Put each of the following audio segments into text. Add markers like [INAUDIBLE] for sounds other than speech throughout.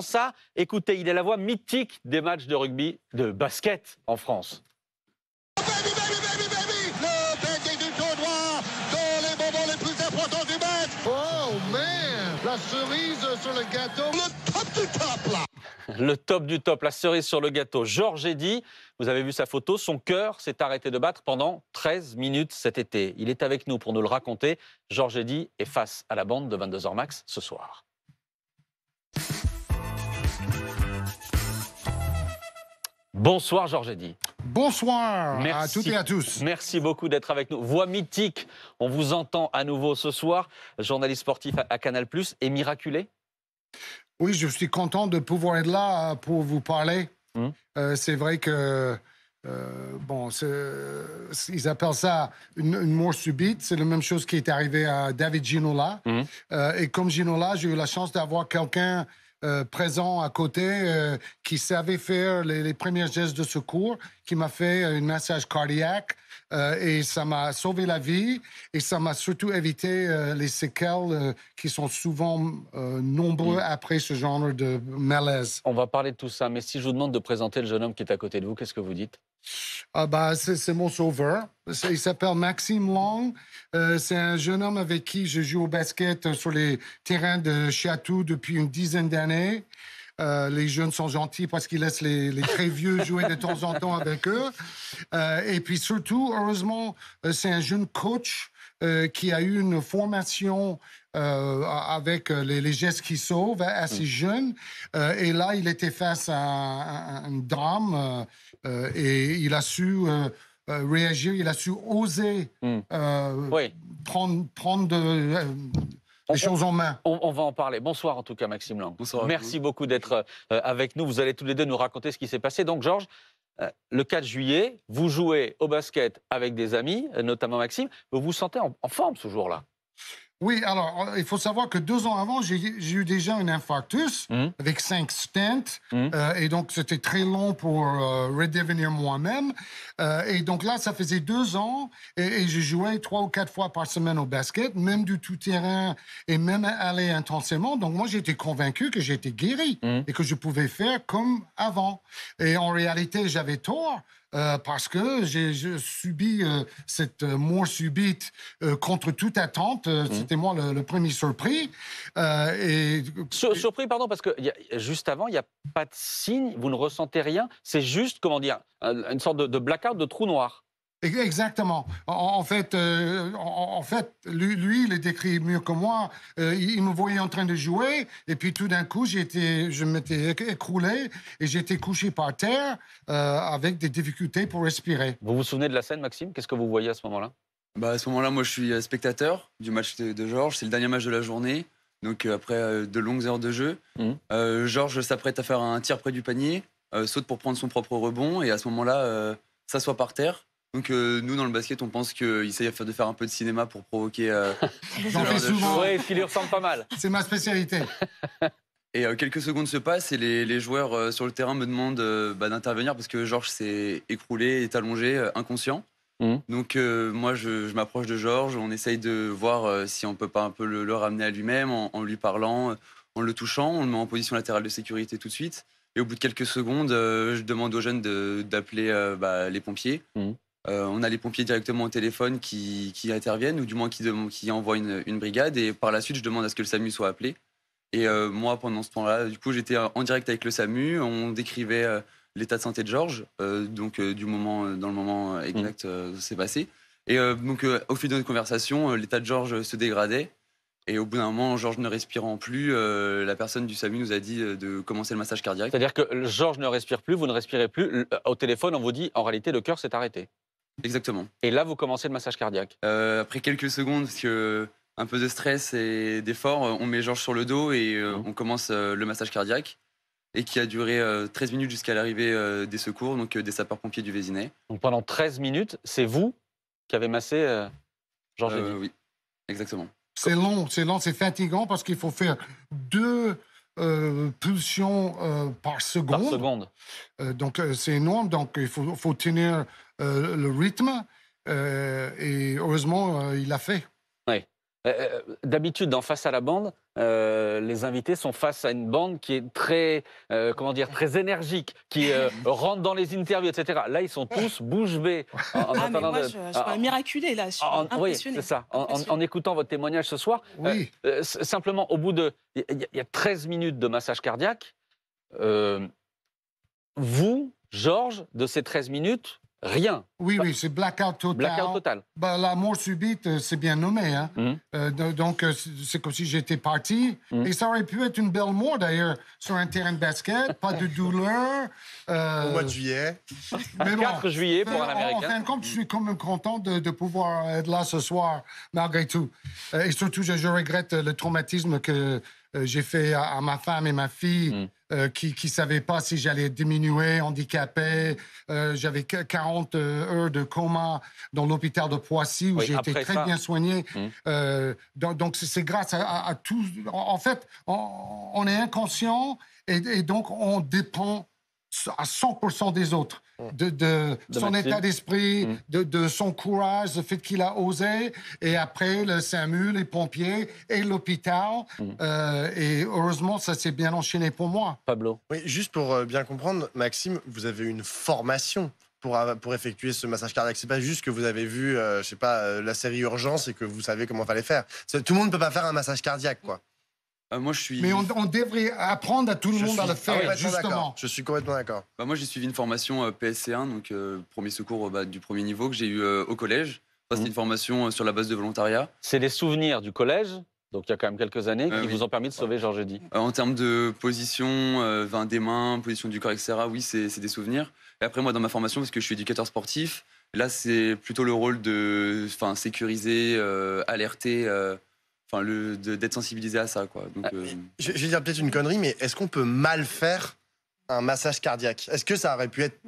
ça, écoutez, il est la voix mythique des matchs de rugby, de basket en France. La cerise sur le gâteau top du top, [LAUGHS] le top du top, la cerise sur le gâteau. Georges Eddy, vous avez vu sa photo, son cœur s'est arrêté de battre pendant 13 minutes cet été. Il est avec nous pour nous le raconter. Georges Eddy est face à la bande de 22h max ce soir. Bonsoir Georges Eddy. Bonsoir Merci. à toutes et à tous. Merci beaucoup d'être avec nous. Voix mythique, on vous entend à nouveau ce soir, journaliste sportif à Canal+, et miraculé Oui, je suis content de pouvoir être là euh, pour vous parler. Hmm. Euh, c'est vrai que, euh, bon, ils appellent ça une, mort subite, c'est la même chose qui est arrivée à David Ginola. Hmm. et comme Ginola, j'ai eu la chance d'avoir quelqu'un euh, présent à côté euh, qui savait faire les, premiers gestes de secours, qui m'a fait euh, un massage cardiaque et ça m'a sauvé la vie et ça m'a surtout évité les séquelles qui sont souvent nombreuses hmm. après ce genre de malaise. On va parler de tout ça, mais si je vous demande de présenter le jeune homme qui est à côté de vous, qu'est-ce que vous dites ah bah, c'est mon sauveur. Il s'appelle Maxime Long. Euh, c'est un jeune homme avec qui je joue au basket sur les terrains de Château depuis une dizaine d'années. Euh, les jeunes sont gentils parce qu'ils laissent les, très vieux jouer de temps en temps avec eux. Euh, et puis surtout, heureusement, c'est un jeune coach euh, qui a eu une formation euh, avec euh, les, gestes qui sauvent assez mm. jeune. et là, il était face à un, drame et il a su réagir, il a su oser mm. prendre, prendre les choses en main. On, on, va en parler. Bonsoir en tout cas, Maxime Lang. Merci beaucoup d'être avec nous. Vous allez tous les deux nous raconter ce qui s'est passé. Donc, Georges, euh, le 4 juillet, vous jouez au basket avec des amis, euh, notamment Maxime, vous vous sentez en, en forme ce jour-là. Oui, alors, euh, il faut savoir que deux ans avant, j'ai eu déjà un infarctus mmh. avec cinq stents. Mmh. Euh, et donc, c'était très long pour euh, redevenir moi-même. et donc là, ça faisait deux ans et, je jouais trois ou quatre fois par semaine au basket, même du tout-terrain et même aller intensément. Donc, moi, j'étais convaincu que j'étais guéri mmh. et que je pouvais faire comme avant. Et en réalité, j'avais tort. Euh, parce que j'ai subi euh, cette euh, mort subite contre toute attente. Mmh. C'était moi le, premier surpris. et... surpris, pardon, parce que juste avant, il n'y a pas de signe, vous ne ressentez rien. C'est juste, comment dire, une sorte de, de blackout, de trou noir. Exactement. En, fait, euh, en, fait, lui, il le décrit mieux que moi. Euh, il me voyait en train de jouer, et puis tout d'un coup, j'étais, je m'étais écroulé et j'étais couché par terre euh, avec des difficultés pour respirer. Vous vous souvenez de la scène, Maxime Qu'est-ce que vous voyez à ce moment-là bah, À ce moment-là, moi, je suis spectateur du match de, Georges. C'est le dernier match de la journée. Donc, après de longues heures de jeu, mmh. Georges s'apprête à faire un tir près du panier, saute pour prendre son propre rebond, et à ce moment-là, s'assoit par terre. Donc euh, nous dans le basket, on pense qu'il s'agit de faire un peu de cinéma pour provoquer. Euh, [LAUGHS] fais souvent. Oui, il lui ressemble pas mal. C'est ma spécialité. [LAUGHS] Et euh, quelques secondes se passent et les, joueurs euh, sur le terrain me demandent bah, d'intervenir parce que Georges s'est écroulé, est allongé, inconscient. Mmh. Donc moi je, m'approche de Georges, on essaye de voir si on peut pas un peu le, ramener à lui-même en, lui parlant, en le touchant, on le met en position latérale de sécurité tout de suite. Et au bout de quelques secondes, je demande aux jeunes d'appeler bah, les pompiers. Mmh. Euh, on a les pompiers directement au téléphone qui, qui interviennent, ou du moins qui, qui envoient une, brigade. Et par la suite, je demande à ce que le SAMU soit appelé. Et euh, moi, pendant ce temps-là, du coup, j'étais en direct avec le SAMU. On décrivait euh, l'état de santé de Georges, donc du moment, dans le moment exact où mmh. c'est passé. Et donc, au fil de notre conversation, l'état de Georges se dégradait. Et au bout d'un moment, Georges ne respirant plus, la personne du SAMU nous a dit de commencer le massage cardiaque. C'est-à-dire que Georges ne respire plus, vous ne respirez plus. Au téléphone, on vous dit, en réalité, le cœur s'est arrêté. Exactement. Et là, vous commencez le massage cardiaque. Euh, après quelques secondes, parce que euh, un peu de stress et d'effort, euh, on met Georges sur le dos et on commence le massage cardiaque. Et qui a duré 13 minutes jusqu'à l'arrivée des secours, donc des sapeurs-pompiers du Vésinet. Donc pendant 13 minutes, c'est vous qui avez massé Georges Oui, exactement. C'est long, c'est long, c'est fatigant parce qu'il faut faire deux, euh, pulsions euh, par seconde. Euh, donc euh, c'est énorme, donc il faut, faut tenir le rythme. et heureusement, il a fait. Euh, euh, d'habitude, Face à la bande, euh, les invités sont face à une bande qui est très, comment dire, très énergique, qui [LAUGHS] rentre dans les interviews, etc. Là, ils sont tous bouche bée. ah, mais moi, je, suis miraculé, là. Je en, c'est ça. En, écoutant votre témoignage ce soir, simplement, au bout de... Il y, y, a 13 minutes de massage cardiaque. vous, Georges, de ces 13 minutes, Rien. Oui, oui, c'est blackout total. Blackout total. Bah, ben, la mort subite, euh, c'est bien nommé. Hein. Mm -hmm. euh, donc, euh, c'est comme si j'étais parti. Mm -hmm. Et ça aurait pu être une belle mort, d'ailleurs, sur un terrain de basket, pas de douleur. Au mois de juillet. [LAUGHS] Mais 4 juillet pour un Américain. En fin de compte, je suis mm. quand même content de, pouvoir être là ce soir, malgré tout. Et surtout, je regrette le traumatisme que euh, j'ai fait à, ma femme et ma fille mm. euh, qui ne savaient pas si j'allais diminuer, handicapé. Euh, j'avais 40 heures de coma dans l'hôpital de Poissy où j'ai été très bien soigné. Mm. donc, c'est grâce à, tout. En, fait, on, est inconscient et, donc on dépend à 100% des autres, mmh. de, son état d'esprit, mmh. de, son courage, le fait qu'il a osé. Et après, le SAMU, les pompiers et l'hôpital. Mmh. Euh, et heureusement, ça s'est bien enchaîné pour moi. Pablo. Oui, juste pour euh, bien comprendre, Maxime, vous avez une formation. Pour, pour effectuer ce massage cardiaque. C'est pas juste que vous avez vu, euh, je sais pas, la série Urgence et que vous savez comment il fallait faire. Tout le monde ne peut pas faire un massage cardiaque, quoi. Euh, moi, je suis... Mais on, devrait apprendre à tout le monde à le faire, justement. Je suis complètement d'accord. Bah, moi, j'ai suivi une formation euh, PSC1, donc euh, premier secours bah, du premier niveau, que j'ai eu au collège. C'est mhm. une formation sur la base de volontariat. C'est des souvenirs du collège, donc il y a quand même quelques années, qui vous ont permis de sauver Georges Eddy. en termes de position, des mains, position du corps, etc., oui, c'est des souvenirs. Et après, moi, dans ma formation, parce que je suis éducateur sportif, là, c'est plutôt le rôle de sécuriser, alerter enfin, d'être sensibilisé à ça. Quoi. Ah, euh, je, je, vais dire peut-être une connerie, mais est-ce qu'on peut mal faire un massage cardiaque Est-ce que ça aurait pu être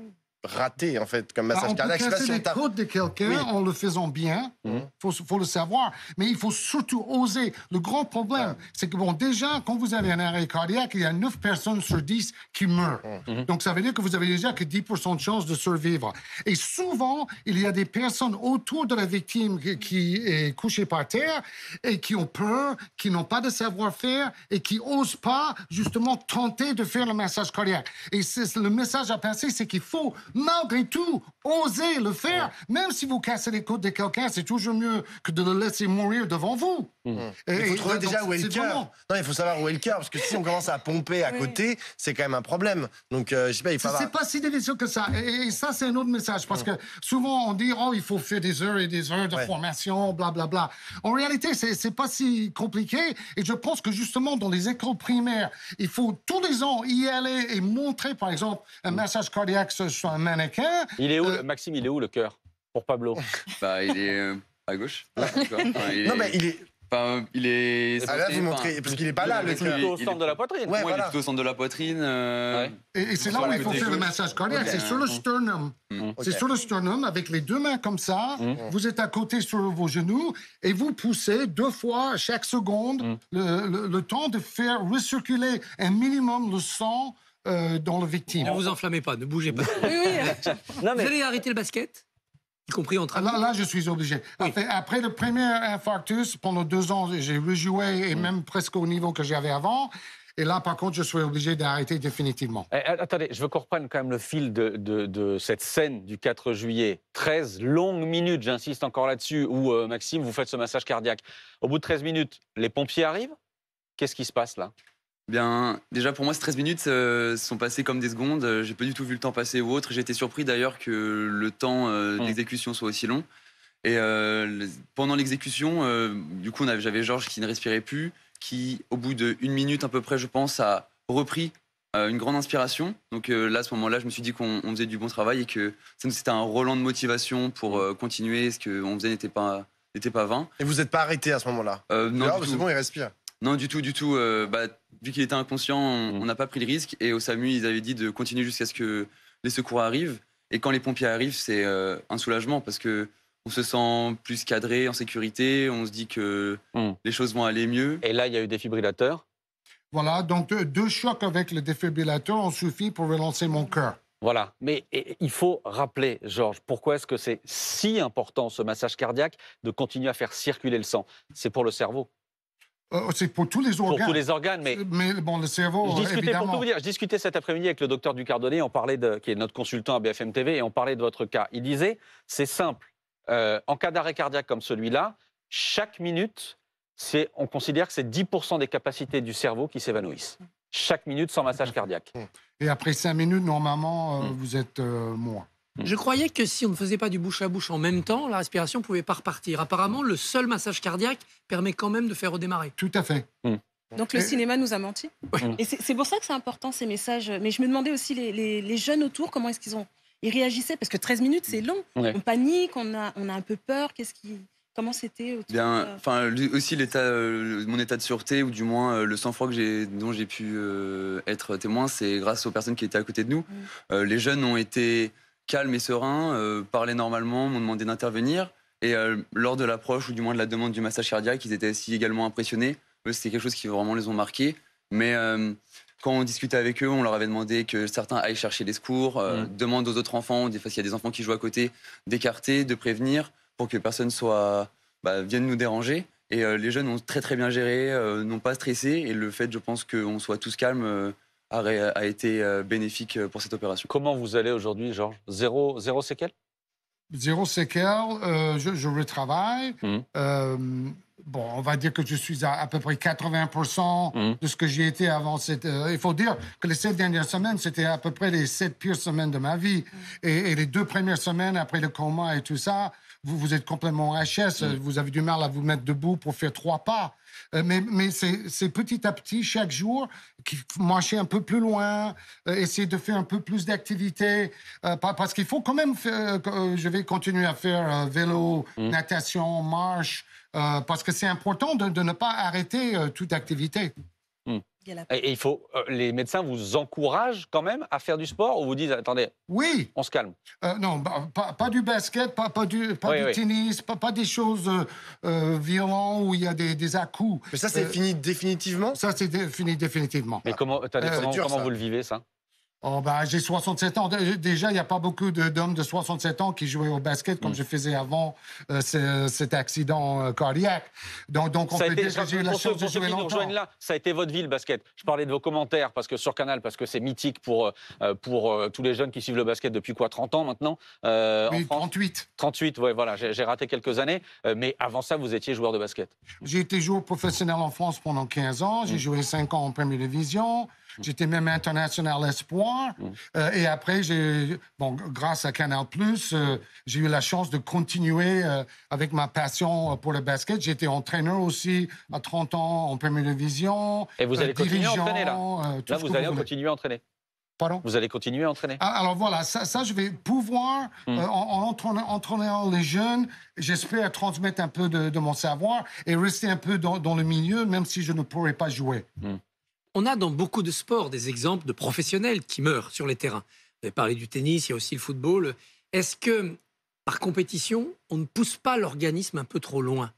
raté, en fait, comme bah, massage cardiaque. on peut casser les côtes de quelqu'un en le faisant bien, il mhm. faut, le savoir, mais il faut surtout oser. Le grand problème, c'est que, bon, déjà, quand vous avez un arrêt cardiaque, il y a 9 personnes sur 10 qui meurent. Mhm. Mhm. Donc, ça veut dire que vous avez déjà que 10% de chances de survivre. Et souvent, il y a des personnes autour de la victime qui est couchée par terre et qui ont peur, qui n'ont pas de savoir-faire et qui n'osent pas, justement, tenter de faire le massage cardiaque. Et le message à passer, c'est qu'il faut malgré tout, osez le faire. Même si vous cassez les côtes de quelqu'un, c'est toujours mieux que de le laisser mourir devant vous. Mmh. Et, euh, il faut trouver déjà où est, le cœur. Non, il faut savoir où est le cœur, parce que si on commence à pomper à côté, c'est quand même un problème. Donc, euh, je sais pas, il faut. C'est pas si délicieux que ça. Et, ça, c'est un autre message, parce mmh. que souvent on dit oh, il faut faire des heures et des heures de formation, blablabla. Bla, bla. En réalité, c'est pas si compliqué. Et je pense que justement, dans les écoles primaires, il faut tous les ans y aller et montrer, par exemple, un mmh. massage cardiaque sur un mannequin. Il est où, euh, Maxime, il est où le cœur pour Pablo [LAUGHS] Bah, il est euh, à gauche. il [LAUGHS] est... Non, mais il est. il est. Ah là, vous montrez, parce qu'il n'est pas là, Il est plutôt au centre de la poitrine. Ouais, il est plutôt au centre de la poitrine. Euh, et, c'est là où il faut faire le massage cardiaque, c'est sur le mm. sternum. Mm. Mm. C'est sur le sternum, avec les deux mains comme ça. Vous êtes à côté sur vos genoux et vous poussez deux fois chaque seconde le temps de faire recirculer un minimum le sang euh, dans le victime. Ne vous enflammez pas, ne bougez pas. oui, oui. [LAUGHS] Vous allez arrêter le basket y compris entre ah, Là, là, je suis obligé. Après, le premier infarctus, pendant deux ans, j'ai rejoué, et mm. même presque au niveau que j'avais avant. Et là, par contre, je suis obligé d'arrêter définitivement. Eh, eh, attendez, je veux qu'on reprenne quand même le fil de, cette scène du 4 juillet. 13 longues minutes, j'insiste encore là-dessus, où euh, Maxime, vous faites ce massage cardiaque. Au bout de 13 minutes, les pompiers arrivent. Qu'est-ce qui se passe là Bien, déjà pour moi, ces 13 minutes euh, sont passées comme des secondes. Euh, j'ai pas du tout vu le temps passer ou autre. J'étais surpris d'ailleurs que le temps euh, d'exécution soit aussi long. Et pendant l'exécution, du coup, j'avais Georges qui ne respirait plus, qui, au bout d'une minute à peu près, je pense, a repris une grande inspiration. Donc là, à ce moment-là, je me suis dit qu'on faisait du bon travail et que c'était un relan de motivation pour continuer. Ce qu'on faisait n'était pas, n'était pas vain. Et vous n'êtes pas arrêté à ce moment-là Non, c'est bon, il respire. Non, du tout, du tout. Bah, vu qu'il était inconscient, mm. on n'a pas pris le risque. Et au SAMU, ils avaient dit de continuer jusqu'à ce que les secours arrivent. Et quand les pompiers arrivent, c'est euh, un soulagement parce que on se sent plus cadré, en sécurité. On se dit que mm. les choses vont aller mieux. Et là, il y a eu des fibrillateurs. Voilà, donc deux, chocs avec le défibrillateur ont suffi pour relancer mon cœur. Voilà, mais il faut rappeler, Georges, pourquoi est-ce que c'est si important ce massage cardiaque de continuer à faire circuler le sang C'est pour le cerveau. Euh, c'est pour tous les organes. Pour tous les organes, mais. Euh, mais bon, le cerveau. Je discutais, je discutais cet après-midi avec le docteur Ducardonnet, on parlait de, qui est notre consultant à BFM TV, et on parlait de votre cas. Il disait c'est simple. Euh, en cas d'arrêt cardiaque comme celui-là, chaque minute, on considère que c'est 10% des capacités du cerveau qui s'évanouissent. Chaque minute sans massage cardiaque. Et après 5 minutes, normalement, mm. vous êtes moins. Mm. Je croyais que si on ne faisait pas du bouche à bouche en même temps, la respiration ne pouvait pas repartir. Apparemment, le seul massage cardiaque permet quand même de faire redémarrer. Tout à fait. Mm. Donc le cinéma nous a menti. Mm. Et c'est pour ça que c'est important ces messages. Mais je me demandais aussi les, les, jeunes autour, comment est-ce qu'ils ont ils réagissaient Parce que 13 minutes, c'est long. On panique, on a, on a un peu peur. Qu'est-ce qui Comment c'était Bien, enfin aussi l'état, euh, mon état de sûreté ou du moins euh, le sang-froid que j'ai, dont j'ai pu euh, être témoin, c'est grâce aux personnes qui étaient à côté de nous. les jeunes ont été calme et serein, parlait euh, parlaient normalement, m'ont demandé d'intervenir. Et euh, lors de l'approche, ou du moins de la demande du massage cardiaque, ils étaient aussi également impressionnés. c'était quelque chose qui vraiment les ont marqués. Mais euh, quand on discutait avec eux, on leur avait demandé que certains aillent chercher les secours, mm. demandent aux autres enfants, des fois s'il y a des enfants qui jouent à côté, d'écarter, de prévenir pour que personne soit, bah, vienne nous déranger. Et les jeunes ont très très bien géré, n'ont pas stressé. Et le fait, je pense, qu'on soit tous calmes a, été euh, bénéfique euh, pour cette opération. Comment vous allez aujourd'hui, Georges zéro, zéro séquelles Zéro séquelle, euh, je, retravaille. Mmh. bon, on va dire que je suis à à peu près 80% mmh. de ce que j'ai été avant. Cette, il faut dire que les sept dernières semaines, c'était à peu près les sept pires semaines de ma vie. Mmh. Et, et les deux premières semaines après le coma et tout ça, vous, êtes complètement HS, mm. vous avez du mal à vous mettre debout pour faire trois pas. Euh, mais, c'est petit à petit, chaque jour, marcher un peu plus loin, euh, essayer de faire un peu plus d'activité, euh, parce qu'il faut quand même, je vais continuer à faire vélo, mm. natation, marche, parce que c'est important de, ne pas arrêter toute activité. Et il faut, euh, les médecins vous encouragent quand même à faire du sport ou vous disent attendez, oui, on se calme. Euh, non, bah, pas, du basket, pas, du, tennis, pas, pas, des choses euh, violentes où il y a des, des à-coups. Mais ça c'est fini définitivement. Ça c'est fini définitivement. Mais comment, comment vous le vivez ça Oh, ben, j'ai 67 ans. Déjà, il n'y a pas beaucoup d'hommes de 67 ans qui jouaient au basket comme mm. je faisais avant euh, cet accident euh, cardiaque. Donc, on ça peut été, dire que j'ai eu la chance de jouer longtemps. Là, ça a été votre ville, basket. Je parlais de vos commentaires parce que sur Canal, parce que c'est mythique pour, euh, pour tous les jeunes qui suivent le basket depuis quoi 30 ans maintenant oui, 38. 38, oui, voilà, j'ai raté quelques années. mais avant ça, vous étiez joueur de basket. J'ai été joueur professionnel en France pendant 15 ans. J'ai mm. joué 5 ans en première division. Mmh. J'étais même international espoir. Mmh. Euh, et après, j'ai, bon, grâce à Canal Plus, euh, j'ai eu la chance de continuer euh, avec ma passion pour le basket. J'étais entraîneur aussi à 30 ans en première division. Et vous allez continuer à entraîner là. vous allez continuer à entraîner. Pardon vous allez continuer à entraîner. Ah, alors voilà, ça, ça je vais pouvoir, mmh. en, entraînant, les jeunes, j'espère transmettre un peu de, mon savoir et rester un peu dans, le milieu, même si je ne pourrai pas jouer. On a dans beaucoup de sports des exemples de professionnels qui meurent sur les terrains. Vous avez parlé du tennis, il y a aussi le football. Est-ce que, par compétition, on ne pousse pas l'organisme un peu trop loin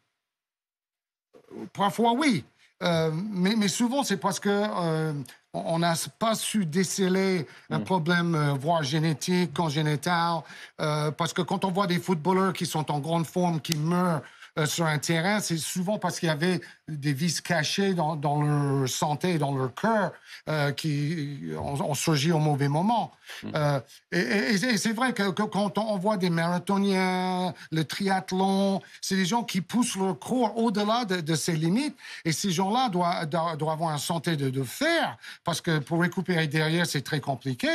Parfois, oui. Euh, mais, souvent, c'est parce que euh, on n'a pas su déceler un mm. problème, euh, voire génétique, congénital. parce que quand on voit des footballeurs qui sont en grande forme, qui meurent euh, sur un terrain, c'est souvent parce qu'il y avait des vices cachés dans, leur santé, et dans leur cœur, euh, qui ont, on au mauvais moment. Hmm. Euh, et, c'est vrai que, quand on voit des marathoniens, le triathlon, c'est des gens qui poussent leur corps au-delà de, de, ses limites. Et ces gens-là doivent, avoir une santé de, de, fer, parce que pour récupérer derrière, c'est très compliqué.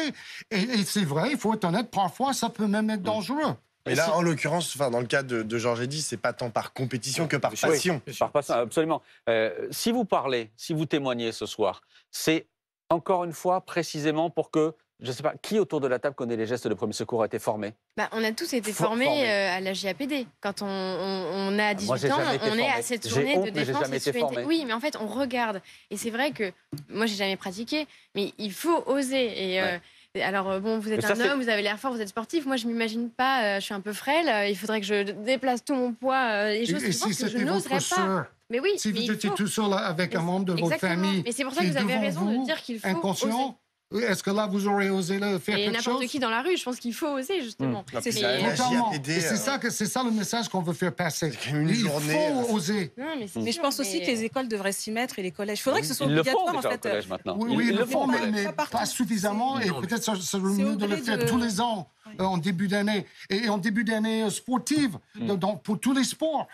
Et, et c'est vrai, il faut être honnête, parfois, ça peut même être hmm. dangereux. Mais là, en l'occurrence, enfin, dans le cas de, de Georges Eddy, c'est pas tant par compétition que par passion. par passion, absolument. Euh, si vous parlez, si vous témoignez ce soir, c'est encore une fois précisément pour que je ne sais pas, qui autour de la table connaît les gestes de premier secours a été formé bah, On a tous été formés, euh, à la JAPD. Quand on, on, a 18 ah, ans, on est à cette journée de défense et de Oui, mais en fait, on regarde. Et c'est vrai que moi, j'ai jamais pratiqué, mais il faut oser. Et, euh, alors, euh, bon, vous êtes un homme, vous avez l'air fort, vous êtes sportif. Moi, je m'imagine pas, euh, je suis un peu frêle. Euh, il faudrait que je déplace tout mon poids. les choses et, et si que je n'oserais pas. Mais oui, si vous étiez tout seul avec un membre de votre famille, mais c'est pour ça que vous avez raison de dire qu'il faut inconscient, est-ce que là, vous aurez osé le faire Et n'importe qui dans la rue, je pense qu'il faut oser, justement. Mmh. C'est euh, ça, ça le message qu'on veut faire passer. Il faut euh, oser. Mmh. mais, je pense aussi que les euh, écoles devraient s'y mettre et les collèges. Il faudrait que ce soit obligatoire, le Oui, le, font, mais, pas, suffisamment. et peut-être ça serait mieux de le faire tous les ans. en début d'année et, en début d'année sportive, mmh. donc pour tous les sports,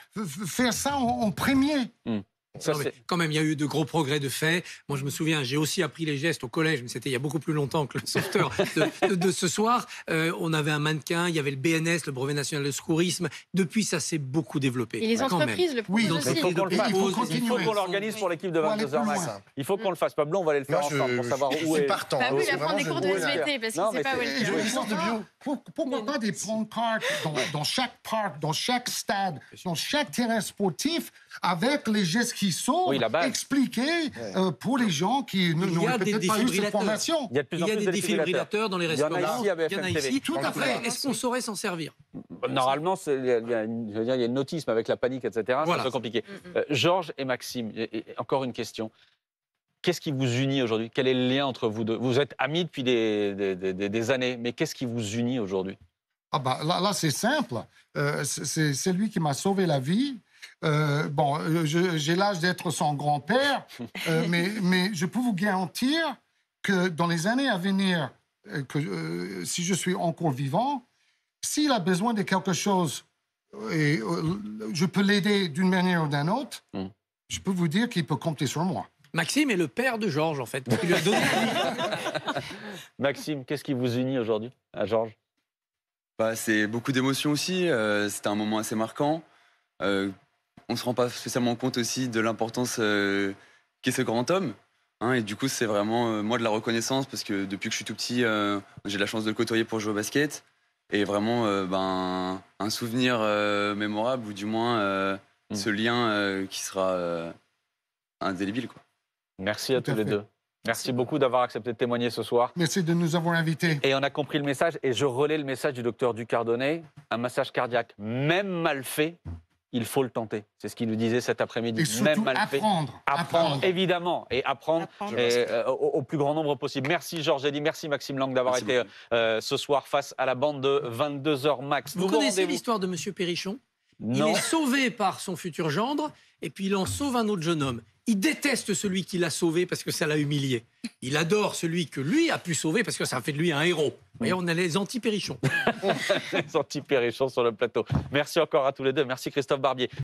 faire ça en premier. Ça, quand même, il y a eu de gros progrès de fait. Moi, je me souviens, j'ai aussi appris les gestes au collège, mais c'était il y a beaucoup plus longtemps que le sauveteur de, de, ce soir. Euh, on avait un mannequin, il y avait le BNS, le brevet national de secourisme. Depuis, ça s'est beaucoup développé. Et les bah, entreprises le Oui, aussi. Il faut qu'on faut qu'on l'organise pour l'équipe de 22h max. Il faut qu'on le fasse. Pablo, on va aller le faire Moi, ensemble pour savoir où est. C'est partant. Pablo, hein, il va prendre des cours de SVT parce qu'il ne sait pas où est Pourquoi pas des pancartes dans chaque parc, dans chaque stade, dans chaque terrain sportif avec les gestes qui sont oui, euh, pour les gens qui n'ont peut-être pas eu cette formation. Il y a, des défibrillateurs dans les restaurants. Il y en a ici, Tout à fait. Est-ce qu'on saurait s'en servir Normalement, il y, a je autisme avec la panique, etc. C'est un compliqué. Mm, mm. Euh, Georges et Maxime, encore une question. Qu'est-ce qui vous unit aujourd'hui Quel est le lien entre vous deux Vous êtes amis depuis des, années, mais qu'est-ce qui vous unit aujourd'hui ah bah, Là, c'est simple. Euh, c'est lui qui m'a sauvé la vie. Euh, bon, euh, j'ai l'âge d'être son grand-père, [LAUGHS] euh, mais, mais, je peux vous garantir que dans les années à venir, que, si je suis encore vivant, s'il a besoin de quelque chose et je peux l'aider d'une manière ou d'une autre, mm. je peux vous dire qu'il peut compter sur moi. Maxime est le père de Georges, en fait. [LAUGHS] [LAUGHS] Maxime, qu'est-ce qui vous unit aujourd'hui à Georges bah, C'est beaucoup d'émotions aussi. c'est C'était un moment assez marquant on ne se rend pas spécialement compte aussi de l'importance euh, qu'est ce grand homme. Hein, et du coup, c'est vraiment euh, moi de la reconnaissance parce que depuis que je suis tout petit, euh, j'ai la chance de le côtoyer pour jouer au basket. Et vraiment, ben, un souvenir mémorable ou du moins mm. ce lien qui sera indélébile. Quoi. Merci à tous les deux. Merci beaucoup d'avoir accepté de témoigner ce soir. Merci de nous avoir invités. Et on a compris le message, et je relais le message du docteur Ducardonnet. Un massage cardiaque, même mal fait, il faut le tenter. C'est ce qu'il nous disait cet après-midi. Et surtout, Même apprendre, apprendre, évidemment. Et apprendre, euh, au, plus grand nombre possible. Merci Georges Eddy, merci Maxime Lang d'avoir été euh, ce soir face à la bande de 22h max. Vous, connaissez l'histoire de M. Perrichon non. Il est sauvé par son futur gendre et puis il en sauve un autre jeune homme. Il déteste celui qui l'a sauvé parce que ça l'a humilié. Il adore celui que lui a pu sauver parce que ça a fait de lui un héros. Et on a les anti-périchons. [LAUGHS] les anti-périchons sur le plateau. Merci encore à tous les deux. Merci Christophe Barbier.